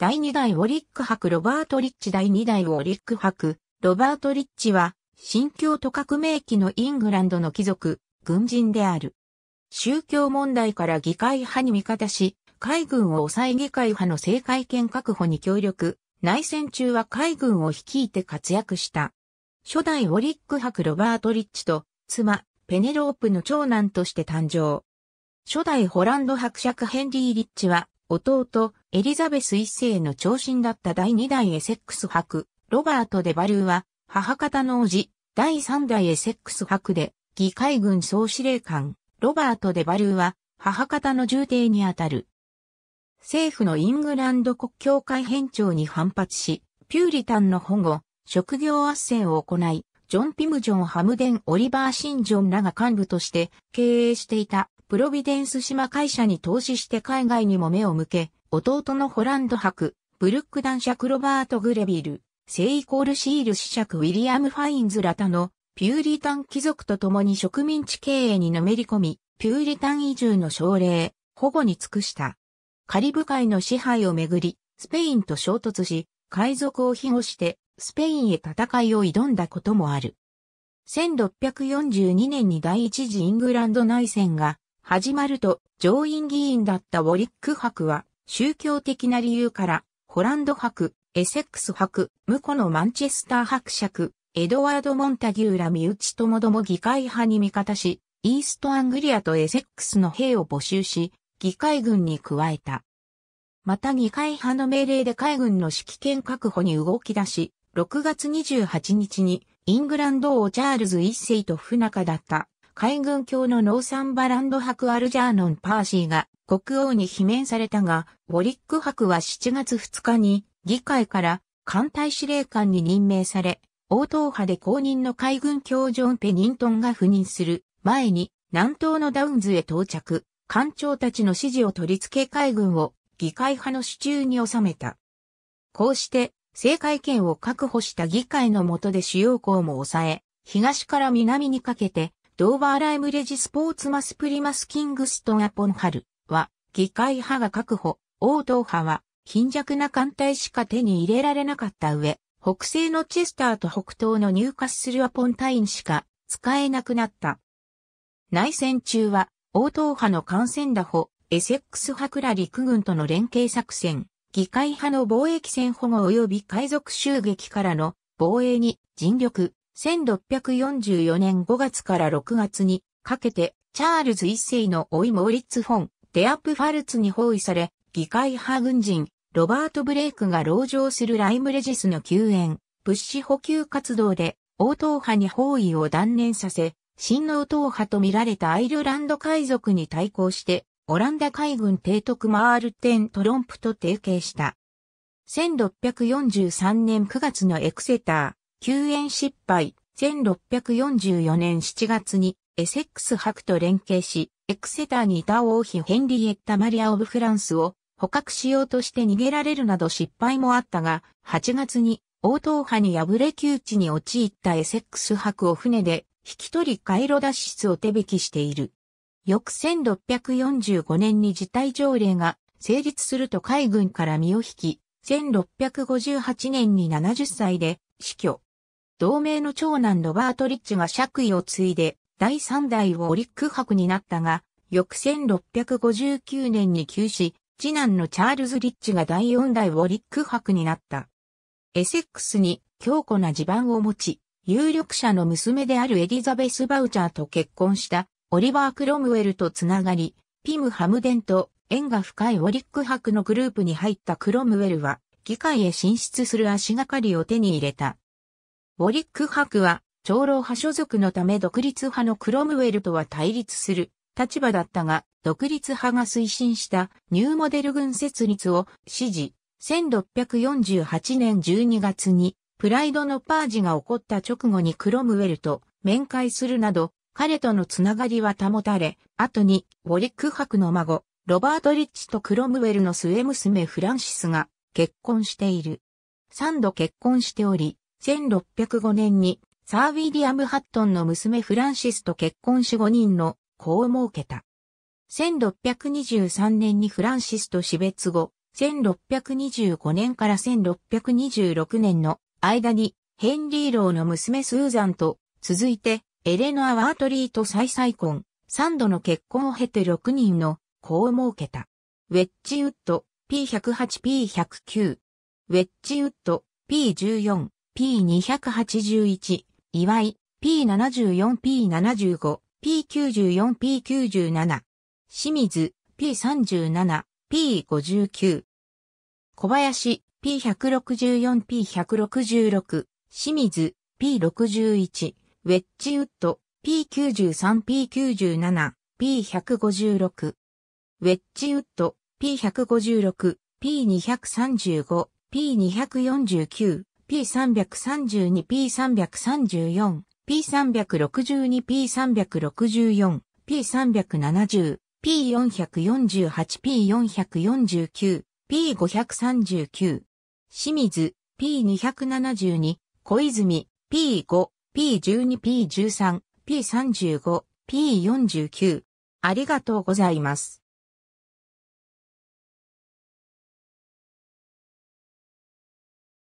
第2代ウォリック博ロバート・リッチ第2代ウォリック博ロバート・リッチは、新教都革命期のイングランドの貴族、軍人である。宗教問題から議会派に味方し、海軍を抑え議会派の政界権確保に協力、内戦中は海軍を率いて活躍した。初代ウォリック博ロバート・リッチと、妻、ペネロープの長男として誕生。初代ホランド伯爵ヘンリー・リッチは、弟、エリザベス一世の長身だった第二代エセックス伯、ロバート・デ・バルーは、母方の叔父、第三代エセックス伯で、議会軍総司令官、ロバート・デ・バルーは、母方の重帝にあたる。政府のイングランド国教会編長に反発し、ピューリタンの保護、職業圧政を行い、ジョン・ピムジョン・ハムデン・オリバー・シンジョンらが幹部として経営していたプロビデンス島会社に投資して海外にも目を向け、弟のホランド博、ブルック男爵ロバート・グレビル、セイコールシール子爵ウィリアム・ファインズラタのピューリタン貴族と共に植民地経営にのめり込み、ピューリタン移住の奨励、保護に尽くした。カリブ海の支配をめぐり、スペインと衝突し、海賊を庇護して、スペインへ戦いを挑んだこともある。1642年に第一次イングランド内戦が始まると、上院議員だったウォリック博は、宗教的な理由から、ホランド博、エセックス博、婿のマンチェスター伯爵、エドワード・モンタギューラ身内ともども議会派に味方し、イーストアングリアとエセックスの兵を募集し、議会軍に加えた。また議会派の命令で海軍の指揮権確保に動き出し、6月28日にイングランド王チャールズ一世と不仲だった海軍卿のノーサンバランド博アルジャーノン・パーシーが国王に罷免されたが、ウォリック博は7月2日に議会から艦隊司令官に任命され、応答派で公認の海軍卿ジョン・ペニントンが赴任する前に南東のダウンズへ到着、艦長たちの指示を取り付け海軍を議会派の手中に収めた。こうして、政界権を確保した議会の下で主要校も抑え、東から南にかけてドーバーライムレジスポーツマスプリマスキングストンアポンハルは、議会派が確保、王道派は、貧弱な艦隊しか手に入れられなかった上、北西のチェスターと北東の入荷するアポンタインしか使えなくなった。内戦中は、王道派の艦船打歩、エセックス派ら陸軍との連携作戦、議会派の貿易船保護及び海賊襲撃からの防衛に尽力、1644年5月から6月にかけて、チャールズ一世の老いモーリッツ・フォン、デアップファルツに包囲され、議会派軍人、ロバート・ブレイクが籠城するライムレジスの救援、物資補給活動で、王党派に包囲を断念させ、新王党派と見られたアイルランド海賊に対抗して、オランダ海軍提督マールテン・トロンプと提携した。1643年9月のエクセター、救援失敗。1644年7月にエセックス博と連携し、エクセターにいた王妃ヘンリエッタ・マリア・オブ・フランスを捕獲しようとして逃げられるなど失敗もあったが、8月に王党派に敗れ窮地に陥ったエセックス博を船で引き取りカイロ脱出を手引きしている。翌1645年に事態条例が成立すると海軍から身を引き、1658年に70歳で死去。同盟の長男ロバート・リッチが爵位を継いで、第3代をオリック伯になったが、翌1659年に急死、次男のチャールズ・リッチが第4代ウォリック伯になった。エセックスに強固な地盤を持ち、有力者の娘であるエリザベス・バウチャーと結婚したオリバー・クロムウェルとつながり、ピム・ハムデンと縁が深いウォリック伯のグループに入ったクロムウェルは、議会へ進出する足がかりを手に入れた。ウォリック伯は、長老派所属のため独立派のクロムウェルとは対立する立場だったが、独立派が推進したニューモデル軍設立を支持。1648年12月にプライドのパージが起こった直後にクロムウェルと面会するなど、彼とのつながりは保たれ、後にウォリック伯の孫、ロバート・リッチとクロムウェルの末娘フランシスが結婚している。三度結婚しており、1605年にサー・ウィリアム・ハットンの娘フランシスと結婚し5人の子を設けた。1623年にフランシスと死別後、1625年から1626年の間にヘンリー・ローの娘スーザンと続いてエレノア・ワートリーと再再婚、3度の結婚を経て6人の子を設けた。ウェッジウッド P108P109 ウェッジウッド P14 P281、岩井、P74、P75、P94、P97、清水、P37、P59、小林、P164、P166、清水、P61、ウェッジウッド、P93、P97、P156、ウェッジウッド、P156、P235、P249、P332、P334、P362、P364、P370、P448、P449、P539、清水、P272、小泉、P5、P12、P13、P35、P49。ありがとうございます。